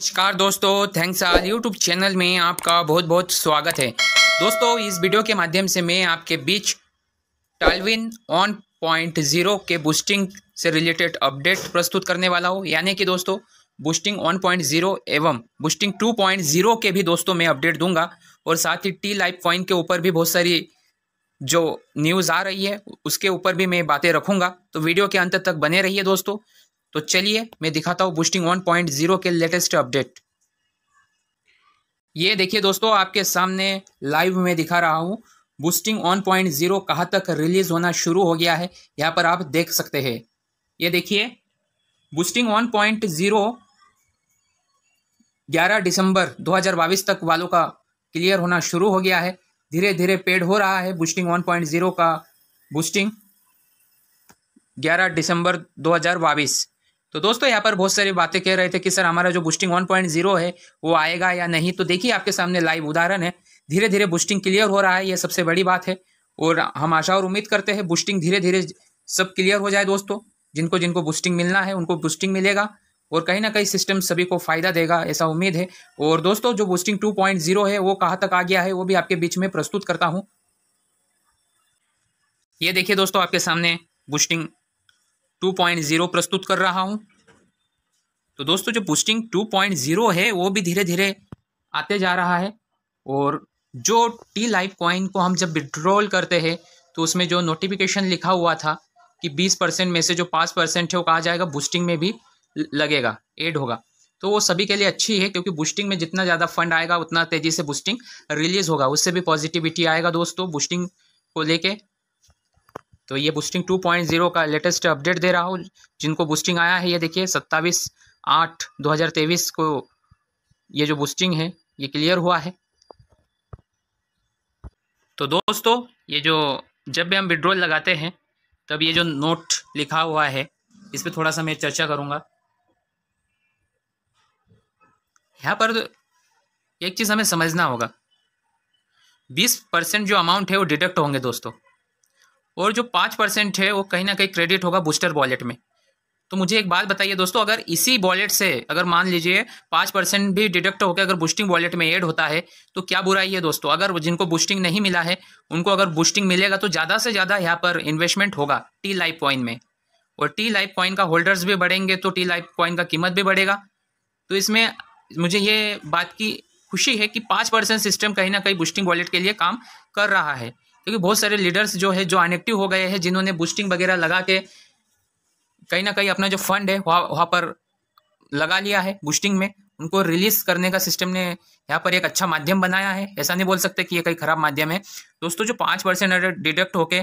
नमस्कार दोस्तों thanks our YouTube channel में आपका बहुत बहुत स्वागत है दोस्तों इस वीडियो के माध्यम से मैं आपके बीच टालविन ऑन पॉइंट ज़ीरो के बूस्टिंग से रिलेटेड अपडेट प्रस्तुत करने वाला हूँ यानी कि दोस्तों बूस्टिंग ऑन पॉइंट ज़ीरो एवं बूस्टिंग टू पॉइंट ज़ीरो के भी दोस्तों मैं अपडेट दूंगा और साथ ही टी लाइफ पॉइंट के ऊपर भी बहुत सारी जो न्यूज़ आ रही है उसके ऊपर भी मैं बातें रखूंगा तो वीडियो के अंत तक बने रहिए दोस्तों तो चलिए मैं दिखाता हूँ बूस्टिंग वन पॉइंट जीरो के लेटेस्ट अपडेट ये देखिए दोस्तों आपके सामने लाइव में दिखा रहा हूँ बूस्टिंग वन पॉइंट जीरो कहाँ तक रिलीज होना शुरू हो गया है यहाँ पर आप देख सकते हैं ये देखिए बूस्टिंग वन पॉइंट जीरो ग्यारह दिसंबर बाईस तक वालों का क्लियर होना शुरू हो गया है धीरे धीरे पेड हो रहा है बूस्टिंग 1.0 का बूस्टिंग 11 दिसंबर बाईस तो दोस्तों यहाँ पर बहुत सारी बातें कह रहे थे कि सर हमारा जो पॉइंट 1.0 है वो आएगा या नहीं तो देखिए आपके सामने लाइव उदाहरण है धीरे धीरे बुस्टिंग क्लियर हो रहा है ये सबसे बड़ी बात है और हम आशा और उम्मीद करते हैं बुस्टिंग धीरे धीरे सब क्लियर हो जाए दोस्तों जिनको जिनको बुस्टिंग मिलना है उनको बुस्टिंग मिलेगा और कहीं ना कहीं सिस्टम सभी को फ़ायदा देगा ऐसा उम्मीद है और दोस्तों जो पॉइंट जीरो है वो कहाँ तक आ गया है वो भी आपके बीच में प्रस्तुत करता हूँ ये देखिए दोस्तों आपके सामने बुस्टिंग टू पॉइंट ज़ीरो प्रस्तुत कर रहा हूँ तो दोस्तों जो बूस्टिंग टू पॉइंट ज़ीरो है वो भी धीरे धीरे आते जा रहा है और जो टी लाइव कॉइन को हम जब विड्रॉल करते हैं तो उसमें जो नोटिफिकेशन लिखा हुआ था कि बीस परसेंट में से जो पाँच परसेंट है वो कहा जाएगा बूस्टिंग में भी लगेगा एड होगा तो वो सभी के लिए अच्छी है क्योंकि बूस्टिंग में जितना ज़्यादा फंड आएगा उतना तेज़ी से बूस्टिंग रिलीज़ होगा उससे भी पॉजिटिविटी आएगा दोस्तों बूस्टिंग को लेके तो ये बूस्टिंग 2.0 का लेटेस्ट अपडेट दे रहा हूँ जिनको बूस्टिंग आया है ये देखिए सत्ताईस आठ तेईस को ये जो बूस्टिंग है ये क्लियर हुआ है तो दोस्तों ये जो जब भी हम विड्रॉल लगाते हैं तब ये जो नोट लिखा हुआ है इस पर थोड़ा सा मैं चर्चा करूँगा यहाँ पर एक चीज़ हमें समझना होगा बीस परसेंट जो अमाउंट है वो डिडक्ट होंगे दोस्तों और जो पाँच परसेंट है वो कहीं ना कहीं क्रेडिट होगा बूस्टर वॉलेट में तो मुझे एक बात बताइए दोस्तों अगर इसी वॉलेट से अगर मान लीजिए पाँच परसेंट भी डिडक्ट होकर अगर बूस्टिंग वॉलेट में ऐड होता है तो क्या बुराई है दोस्तों अगर जिनको बूस्टिंग नहीं मिला है उनको अगर बूस्टिंग मिलेगा तो ज़्यादा से ज़्यादा यहाँ पर इन्वेस्टमेंट होगा टी लाइफ कॉइन में और टी लाइफ कॉइन का होल्डर्स भी बढ़ेंगे तो टी लाइफ कॉइन का कीमत भी बढ़ेगा तो इसमें मुझे ये बात की खुशी है कि पाँच परसेंट सिस्टम कहीं ना कहीं बूस्टिंग वॉलेट के लिए काम कर रहा है क्योंकि बहुत सारे लीडर्स जो है जो अनएक्टिव हो गए हैं जिन्होंने बूस्टिंग वगैरह लगा के कहीं ना कहीं अपना जो फंड है वहाँ वहाँ पर लगा लिया है बूस्टिंग में उनको रिलीज करने का सिस्टम ने यहाँ पर एक अच्छा माध्यम बनाया है ऐसा नहीं बोल सकते कि ये कहीं खराब माध्यम है दोस्तों जो पाँच परसेंट डिडक्ट होकर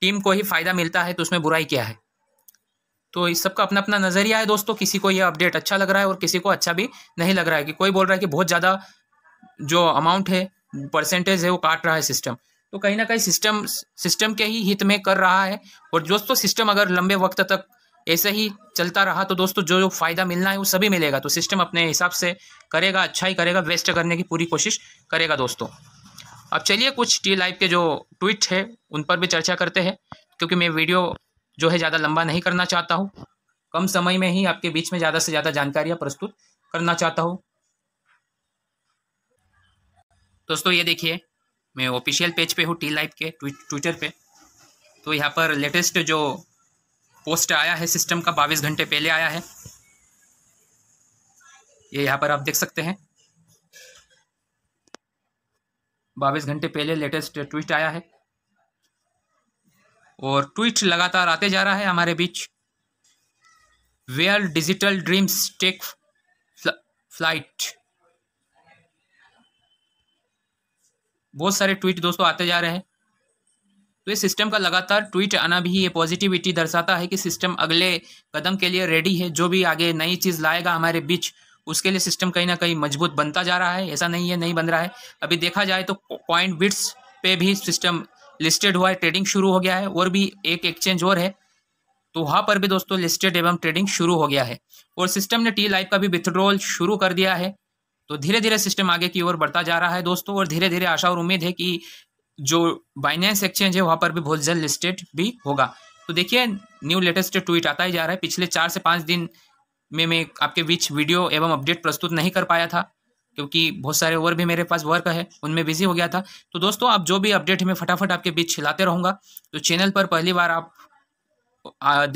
टीम को ही फायदा मिलता है तो उसमें बुराई क्या है तो इस सबका अपना अपना नज़रिया है दोस्तों किसी को ये अपडेट अच्छा लग रहा है और किसी को अच्छा भी नहीं लग रहा है कि कोई बोल रहा है कि बहुत ज़्यादा जो अमाउंट है परसेंटेज है वो काट रहा है सिस्टम तो कहीं ना कहीं सिस्टम सिस्टम के ही हित में कर रहा है और दोस्तों सिस्टम अगर लंबे वक्त तक ऐसे ही चलता रहा तो दोस्तों जो जो फायदा मिलना है वो सभी मिलेगा तो सिस्टम अपने हिसाब से करेगा अच्छा ही करेगा वेस्ट करने की पूरी कोशिश करेगा दोस्तों अब चलिए कुछ टी लाइव के जो ट्वीट है उन पर भी चर्चा करते हैं क्योंकि मैं वीडियो जो है ज़्यादा लंबा नहीं करना चाहता हूँ कम समय में ही आपके बीच में ज़्यादा से ज़्यादा जानकारियाँ प्रस्तुत करना चाहता हूँ दोस्तों ये देखिए मैं ऑफिशियल पेज पे हूँ टी लाइफ के ट्विटर पे तो यहाँ पर लेटेस्ट जो पोस्ट आया है सिस्टम का बाईस घंटे पहले आया है ये यह यहाँ पर आप देख सकते हैं बाईस घंटे पहले लेटेस्ट ट्वीट आया है और ट्वीट लगातार आते जा रहा है हमारे बीच where digital dreams take flight बहुत सारे ट्वीट दोस्तों आते जा रहे हैं तो ये सिस्टम का लगातार ट्वीट आना भी ये पॉजिटिविटी दर्शाता है कि सिस्टम अगले कदम के लिए रेडी है जो भी आगे नई चीज़ लाएगा हमारे बीच उसके लिए सिस्टम कहीं ना कहीं मजबूत बनता जा रहा है ऐसा नहीं है नहीं बन रहा है अभी देखा जाए तो पॉइंट बिट्स पे भी सिस्टम लिस्टेड हुआ है ट्रेडिंग शुरू हो गया है और भी एक एक्सचेंज और है तो वहाँ पर भी दोस्तों लिस्टेड एवं ट्रेडिंग शुरू हो गया है और सिस्टम ने टी लाइफ का भी विथड्रॉल शुरू कर दिया है तो धीरे धीरे सिस्टम आगे की ओर बढ़ता जा रहा है दोस्तों और धीरे धीरे आशा और उम्मीद है कि जो बाइनेंस एक्सचेंज है वहाँ पर भी बहुत जल्द लिस्टेड भी होगा तो देखिए न्यू लेटेस्ट ट्वीट आता ही जा रहा है पिछले चार से पाँच दिन में मैं आपके बीच वीडियो एवं अपडेट प्रस्तुत नहीं कर पाया था क्योंकि बहुत सारे ओवर भी मेरे पास वर्क है उनमें बिजी हो गया था तो दोस्तों आप जो भी अपडेट है मैं फटाफट आपके बीच छिलाते रहूंगा तो चैनल पर पहली बार आप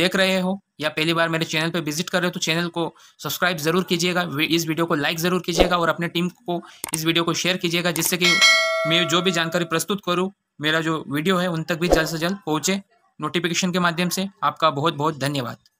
देख रहे हो या पहली बार मेरे चैनल पर विजिट कर रहे हो तो चैनल को सब्सक्राइब जरूर कीजिएगा इस वीडियो को लाइक ज़रूर कीजिएगा और अपने टीम को इस वीडियो को शेयर कीजिएगा जिससे कि मैं जो भी जानकारी प्रस्तुत करूँ मेरा जो वीडियो है उन तक भी जल्द से जल्द पहुँचे नोटिफिकेशन के माध्यम से आपका बहुत बहुत धन्यवाद